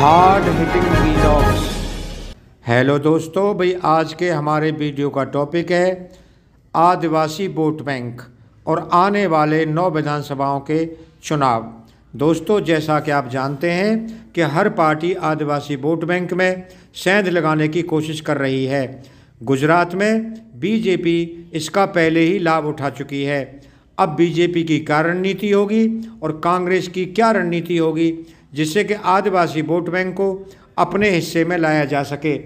hard hitting vlogs hello दोस्तों भाई आज के हमारे वीडियो का टॉपिक है आदिवासी वोट बैंक और आने वाले नौ विधानसभाओं के चुनाव दोस्तों जैसा कि आप जानते हैं कि हर पार्टी आदिवासी वोट बैंक में सेंध लगाने की कोशिश कर रही है गुजरात में बीजेपी इसका पहले ही लाभ उठा चुकी है अब बीजेपी की क्या रणनीति होगी और कांग्रेस की क्या रणनीति होगी जिससे कि आदिवासी वोट बैंक को अपने हिस्से में लाया जा सके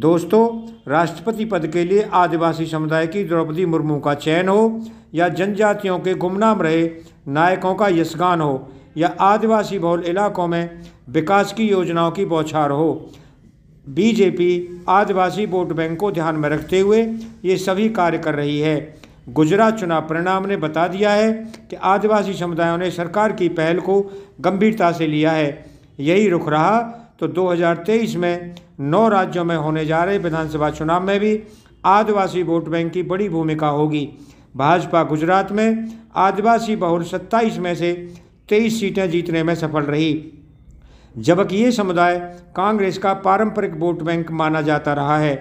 दोस्तों राष्ट्रपति पद के लिए आदिवासी समुदाय की द्रौपदी मुर्मू का चयन हो या जनजातियों के गुमनाम रहे नायकों का यशगान हो या आदिवासी बहुल इलाकों में विकास की योजनाओं की बौछार हो बीजेपी आदिवासी वोट बैंक को ध्यान में रखते हुए ये सभी कार्य कर रही है गुजरात चुनाव परिणाम ने बता दिया है कि आदिवासी समुदायों ने सरकार की पहल को गंभीरता से लिया है यही रुख रहा तो 2023 में नौ राज्यों में होने जा रहे विधानसभा चुनाव में भी आदिवासी वोट बैंक की बड़ी भूमिका होगी भाजपा गुजरात में आदिवासी बहुल सत्ताईस में से तेईस सीटें जीतने में सफल रही जबकि ये समुदाय कांग्रेस का पारंपरिक वोट बैंक माना जाता रहा है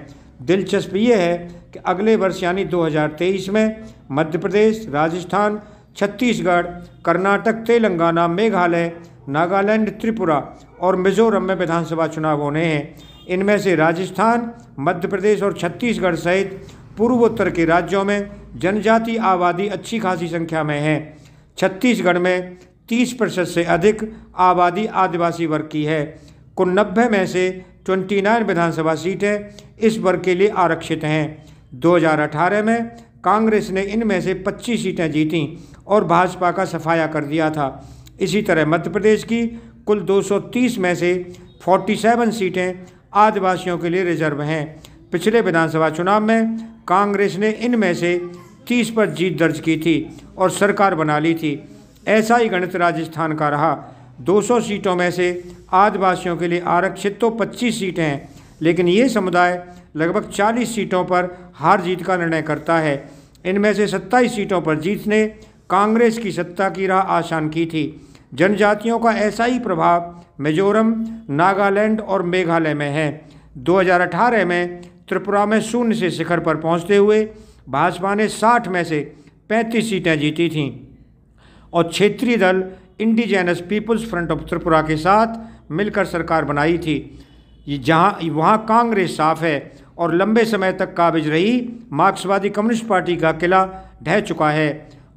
दिलचस्प ये है कि अगले वर्ष यानी 2023 में मध्य प्रदेश राजस्थान छत्तीसगढ़ कर्नाटक तेलंगाना मेघालय नागालैंड त्रिपुरा और मिजोरम में विधानसभा चुनाव होने हैं इनमें से राजस्थान मध्य प्रदेश और छत्तीसगढ़ सहित पूर्वोत्तर के राज्यों में जनजाति आबादी अच्छी खासी संख्या में है छत्तीसगढ़ में 30 प्रतिशत से अधिक आबादी आदिवासी वर्ग की है कुल नब्बे में से ट्वेंटी नाइन विधानसभा सीटें इस वर्ग के लिए आरक्षित हैं 2018 में कांग्रेस ने इनमें से 25 सीटें जीती और भाजपा का सफाया कर दिया था इसी तरह मध्य प्रदेश की कुल 230 में से 47 सीटें आदिवासियों के लिए रिजर्व हैं पिछले विधानसभा चुनाव में कांग्रेस ने इनमें से 30 पर जीत दर्ज की थी और सरकार बना ली थी ऐसा ही गणित राजस्थान का रहा 200 सीटों में से आदिवासियों के लिए आरक्षित तो 25 सीटें हैं लेकिन ये समुदाय लगभग 40 सीटों पर हार जीत का निर्णय करता है इनमें से 27 सीटों पर जीत ने कांग्रेस की सत्ता की राह आसान की थी जनजातियों का ऐसा ही प्रभाव मिजोरम नागालैंड और मेघालय में है दो में त्रिपुरा में शून्य से शिखर पर पहुँचते हुए भाजपा ने साठ में से पैंतीस सीटें जीती थीं और क्षेत्रीय दल indigenous peoples front of Tripura के साथ मिलकर सरकार बनाई थी ये जहाँ वहाँ कांग्रेस साफ है और लंबे समय तक काबिज रही मार्क्सवादी कम्युनिस्ट पार्टी का किला ढह चुका है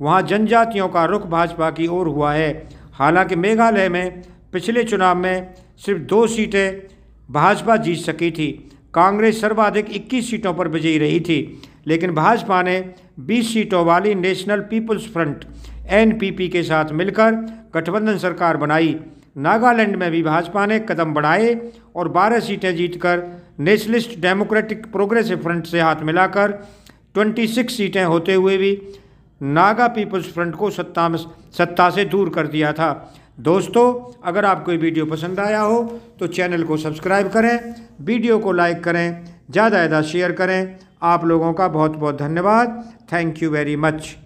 वहाँ जनजातियों का रुख भाजपा की ओर हुआ है हालांकि मेघालय में पिछले चुनाव में सिर्फ दो सीटें भाजपा जीत सकी थी कांग्रेस सर्वाधिक 21 सीटों पर विजयी रही थी लेकिन भाजपा ने 20 सीटों वाली नेशनल पीपल्स फ्रंट एनपीपी के साथ मिलकर गठबंधन सरकार बनाई नागालैंड में भी भाजपा ने कदम बढ़ाए और 12 सीटें जीतकर नेशनलिस्ट डेमोक्रेटिक प्रोग्रेसिव फ्रंट से हाथ मिलाकर 26 सीटें होते हुए भी नागा पीपल्स फ्रंट को सत्ता में सत्ता से दूर कर दिया था दोस्तों अगर आपको ये वीडियो पसंद आया हो तो चैनल को सब्सक्राइब करें वीडियो को लाइक करें ज़्यादा ज़्यादा शेयर करें आप लोगों का बहुत बहुत धन्यवाद थैंक यू वेरी मच